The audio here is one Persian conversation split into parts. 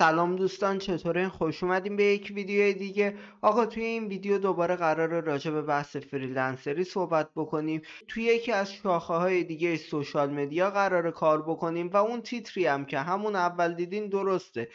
سلام دوستان چطورین خوش اومدیم به یک ویدیو دیگه آقا توی این ویدیو دوباره قرار راجع به بحث فریلنسری صحبت بکنیم توی یکی از شاخه های دیگه سوشال مدیا قرار کار بکنیم و اون تیتری هم که همون اول دیدین درسته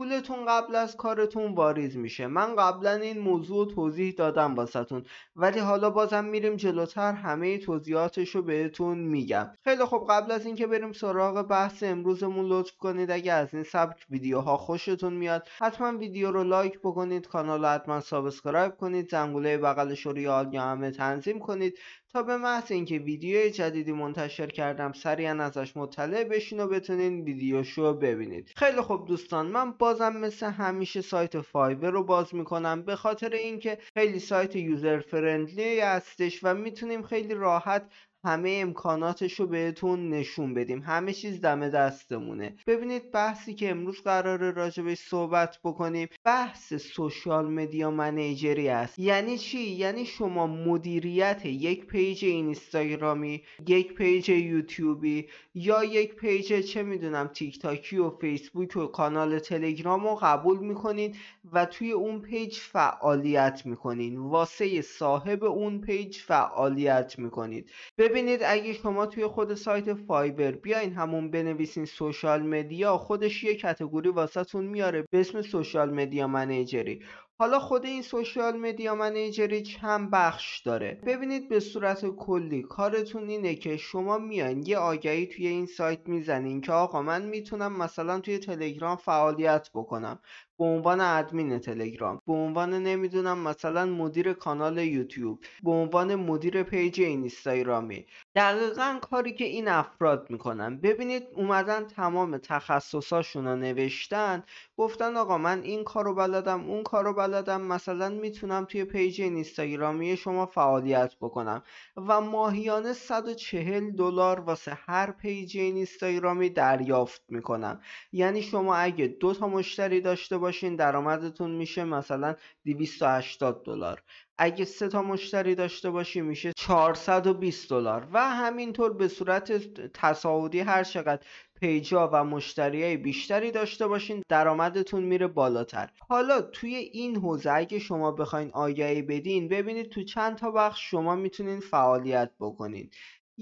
پولتون قبل از کارتون واریز میشه من قبلا این موضوع توضیح دادم واسهتون ولی حالا بازم میریم جلوتر همه توضیحاتش رو بهتون میگم خیلی خب قبل از اینکه بریم سراغ بحث امروزمون لطف کنید اگه از این سبک ویدیوها خوشتون میاد حتما ویدیو رو لایک بکنید کانال رو حتما سابسکرایب کنید زنگوله بغل رو ریال همه تنظیم کنید تا به محض اینکه ویدیو جدیدی منتشر کردم سریعا ازش مطلع بشین و بتونین ویدیوشو ببینید خیلی خب دوستان من با بازم مثل همیشه سایت فایبر رو باز میکنم به خاطر اینکه خیلی سایت یوزر فرندلی هستش و میتونیم خیلی راحت همه امکاناتش رو بهتون نشون بدیم همه چیز دم دستمونه ببینید بحثی که امروز قراره راجبش صحبت بکنیم بحث سوشال مدیا منیجری است یعنی چی یعنی شما مدیریت یک پیج اینستاگرامی یک پیج یوتیوبی یا یک پیج چه میدونم تیک تاکی و فیسبوک و کانال تلگرام رو قبول میکنید و توی اون پیج فعالیت میکنید واسه صاحب اون پیج فعالیت میکنید ببینید اگه شما توی خود سایت فایبر بیاین همون بنویسین سوشال مدیا خودش یه کتگوری واسه میاره به اسم سوشال مدیا منیجری حالا خود این سوشیال مدیا منیجری چند بخش داره ببینید به صورت کلی کارتون اینه که شما میان یه آگهی توی این سایت میزنین که آقا من میتونم مثلا توی تلگرام فعالیت بکنم به عنوان ادمین تلگرام به عنوان نمیدونم مثلا مدیر کانال یوتیوب به عنوان مدیر پیج اینستاگرامی دقیقا کاری که این افراد میکنن ببینید اومدن تمام تخصصاشون رو نوشتن گفتن آقا من این کار رو بلدم اون کار رو بلدم مثلا میتونم توی پیج اینستاگرامی شما فعالیت بکنم و ماهیانه 140 دلار واسه هر پیج اینستاگرامی دریافت میکنم یعنی شما اگه دو تا مشتری داشته باشین درآمدتون میشه مثلا 280 دلار اگه سه تا مشتری داشته باشی میشه 420 دلار و همینطور به صورت تصاعدی هر چقدر پیجا و مشتریای بیشتری داشته باشین درآمدتون میره بالاتر حالا توی این حوزه اگه شما بخواین آگهی بدین ببینید تو چند تا بخش شما میتونین فعالیت بکنین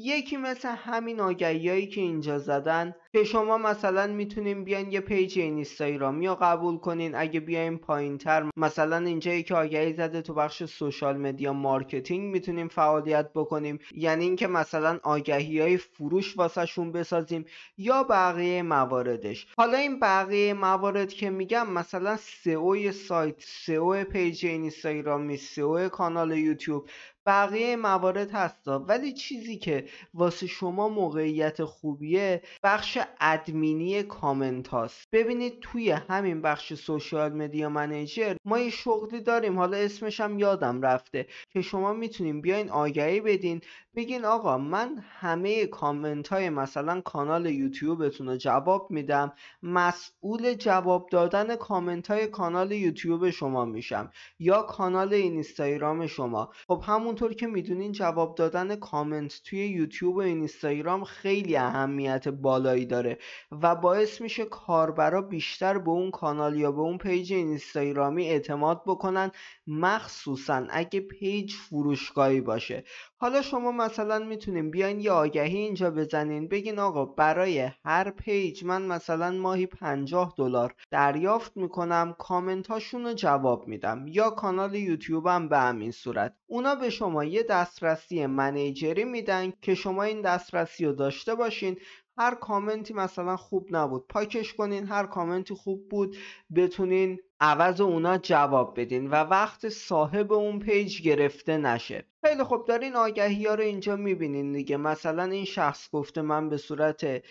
یکی مثل همین آگهیایی که اینجا زدن که شما مثلا میتونیم بیان یه پیج اینستاگرامی رو قبول کنین اگه بیایم پایین تر مثلا اینجایی که آگهی زده تو بخش سوشال مدیا مارکتینگ میتونیم فعالیت بکنیم یعنی اینکه مثلا آگهی های فروش واسه شون بسازیم یا بقیه مواردش حالا این بقیه موارد که میگم مثلا سئو سایت سئو پیج اینستاگرامی سئو کانال یوتیوب بقیه موارد هستا ولی چیزی که واسه شما موقعیت خوبیه بخش ادمینی کامنت هاست ببینید توی همین بخش سوشال مدیا منیجر ما یه شغلی داریم حالا اسمش هم یادم رفته که شما میتونیم بیاین آگهی بدین بگین آقا من همه کامنت های مثلا کانال یوتیوبتون رو جواب میدم مسئول جواب دادن کامنت های کانال یوتیوب شما میشم یا کانال اینستاگرام شما خب همون همونطور که میدونین جواب دادن کامنت توی یوتیوب و اینستاگرام خیلی اهمیت بالایی داره و باعث میشه کاربرا بیشتر به اون کانال یا به اون پیج اینستاگرامی اعتماد بکنن مخصوصا اگه پیج فروشگاهی باشه حالا شما مثلا میتونین بیاین یه آگهی اینجا بزنین بگین آقا برای هر پیج من مثلا ماهی 50 دلار دریافت میکنم کامنت هاشون رو جواب میدم یا کانال یوتیوبم به همین صورت اونا به شما یه دسترسی منیجری میدن که شما این دسترسی رو داشته باشین هر کامنتی مثلا خوب نبود پاکش کنین هر کامنتی خوب بود بتونین عوض اونا جواب بدین و وقت صاحب اون پیج گرفته نشه خیلی خب دارین آگهی ها رو اینجا میبینین دیگه مثلا این شخص گفته من به صورت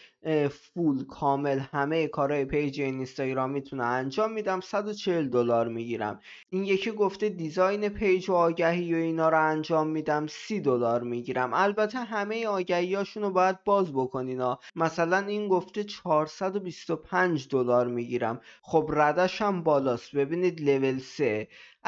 فول کامل همه کارهای پیج میتونه انجام میدم 140 دلار میگیرم این یکی گفته دیزاین پیج و آگهی و اینا رو انجام میدم 30 دلار میگیرم البته همه هاشون رو باید باز بکنین ها مثلا این گفته 425 دلار میگیرم خب ردش هم بالا plus webinit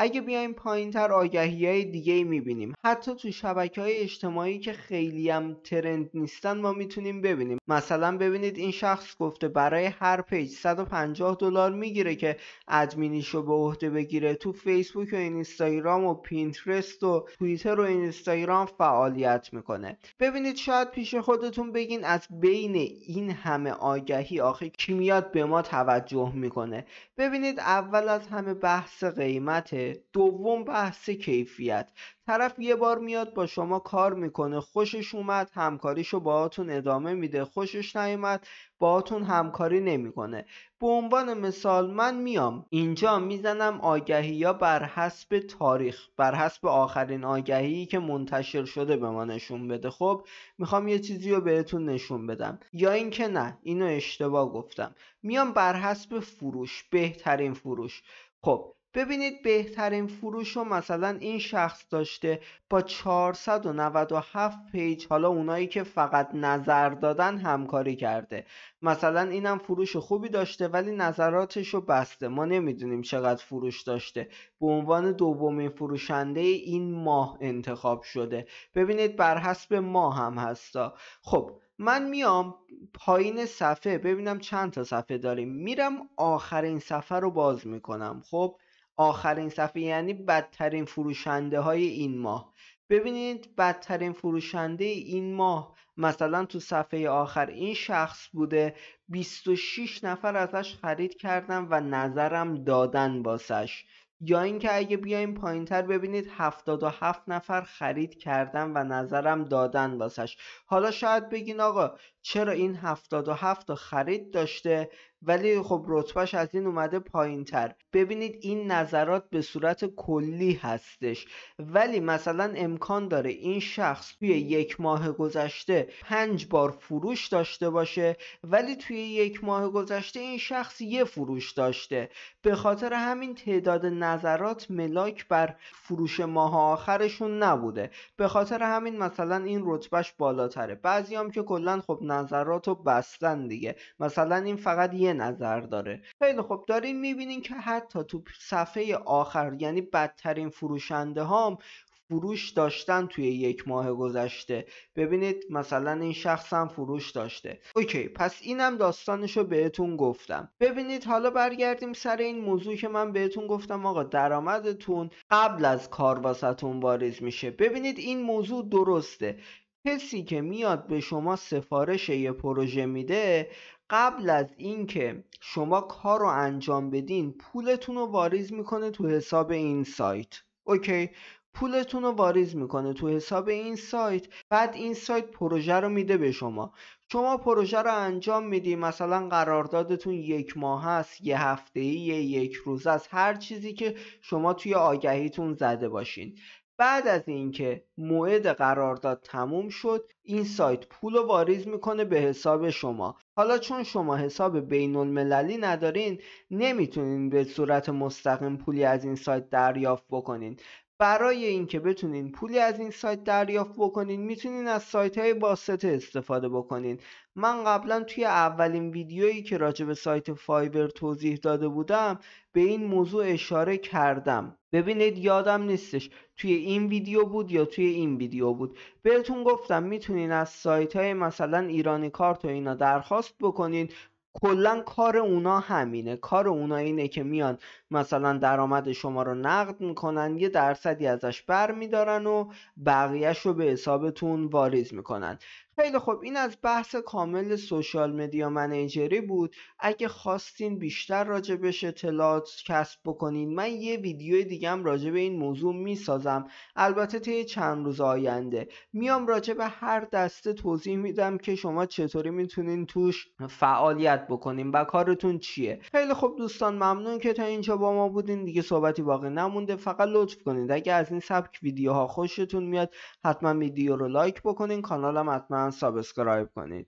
اگه بیایم پایین تر آگهی های دیگه میبینیم حتی تو شبکه های اجتماعی که خیلی هم ترند نیستن ما میتونیم ببینیم مثلا ببینید این شخص گفته برای هر پیج 150 دلار میگیره که ادمینیشو به عهده بگیره تو فیسبوک و اینستاگرام و پینترست و توییتر و اینستاگرام فعالیت میکنه ببینید شاید پیش خودتون بگین از بین این همه آگهی آخه کی میاد به ما توجه میکنه ببینید اول از همه بحث قیمته دوم بحث کیفیت طرف یه بار میاد با شما کار میکنه خوشش اومد همکاریشو باهاتون ادامه میده خوشش نیومد باهاتون همکاری نمیکنه به عنوان مثال من میام اینجا میزنم آگهی یا بر حسب تاریخ بر حسب آخرین آگهی که منتشر شده به ما نشون بده خب میخوام یه چیزی رو بهتون نشون بدم یا اینکه نه اینو اشتباه گفتم میام بر حسب فروش بهترین فروش خب ببینید بهترین فروش رو مثلا این شخص داشته با 497 پیج حالا اونایی که فقط نظر دادن همکاری کرده مثلا اینم فروش خوبی داشته ولی نظراتش رو بسته ما نمیدونیم چقدر فروش داشته به عنوان دومین فروشنده این ماه انتخاب شده ببینید بر حسب ماه هم هستا خب من میام پایین صفحه ببینم چند تا صفحه داریم میرم آخرین صفحه رو باز میکنم خب آخرین صفحه یعنی بدترین فروشنده های این ماه ببینید بدترین فروشنده این ماه مثلا تو صفحه آخر این شخص بوده 26 نفر ازش خرید کردن و نظرم دادن باسش یا اینکه اگه بیایم تر ببینید 77 نفر خرید کردن و نظرم دادن واسش حالا شاید بگین آقا چرا این هفتاد 77 تا خرید داشته ولی خب رتبهش از این اومده پایین تر ببینید این نظرات به صورت کلی هستش ولی مثلا امکان داره این شخص توی یک ماه گذشته پنج بار فروش داشته باشه ولی توی یک ماه گذشته این شخص یه فروش داشته به خاطر همین تعداد نظرات ملاک بر فروش ماه آخرشون نبوده به خاطر همین مثلا این رتبش بالاتره بعضی هم که کلا خب نظرات رو بستن دیگه مثلا این فقط یه نظر داره خیلی خب دارین میبینین که حتی تو صفحه آخر یعنی بدترین فروشنده هم فروش داشتن توی یک ماه گذشته ببینید مثلا این شخص هم فروش داشته اوکی پس اینم داستانش رو بهتون گفتم ببینید حالا برگردیم سر این موضوع که من بهتون گفتم آقا درآمدتون قبل از کار واسهتون واریز میشه ببینید این موضوع درسته کسی که میاد به شما سفارش یه پروژه میده قبل از اینکه شما کار رو انجام بدین پولتون رو واریز میکنه تو حساب این سایت اوکی پولتون رو واریز میکنه تو حساب این سایت بعد این سایت پروژه رو میده به شما شما پروژه رو انجام میدی مثلا قراردادتون یک ماه هست یه هفته ای یک روز از هر چیزی که شما توی آگهیتون زده باشین بعد از اینکه موعد قرارداد تموم شد این سایت پول رو واریز میکنه به حساب شما حالا چون شما حساب بین المللی ندارین نمیتونین به صورت مستقیم پولی از این سایت دریافت بکنین برای اینکه بتونین پولی از این سایت دریافت بکنین میتونین از سایت های باسته استفاده بکنین من قبلا توی اولین ویدیویی که راجع به سایت فایبر توضیح داده بودم به این موضوع اشاره کردم ببینید یادم نیستش توی این ویدیو بود یا توی این ویدیو بود بهتون گفتم میتونین از سایت های مثلا ایرانی کارت و اینا درخواست بکنین کلا کار اونا همینه کار اونا اینه که میان مثلا درآمد شما رو نقد میکنن یه درصدی ازش بر میدارن و بقیهش رو به حسابتون واریز میکنن خیلی خب این از بحث کامل سوشال مدیا منیجری بود اگه خواستین بیشتر راجع بهش اطلاعات کسب بکنین من یه ویدیو دیگم راجع به این موضوع میسازم البته طی چند روز آینده میام راجع به هر دسته توضیح میدم که شما چطوری میتونین توش فعالیت بکنین و کارتون چیه خیلی خوب دوستان ممنون که تا اینجا با ما بودین دیگه صحبتی باقی نمونده فقط لطف کنید اگه از این سبک ویدیوها خوشتون میاد حتما ویدیو رو لایک بکنین کانالم حتما सब्सक्राइब कने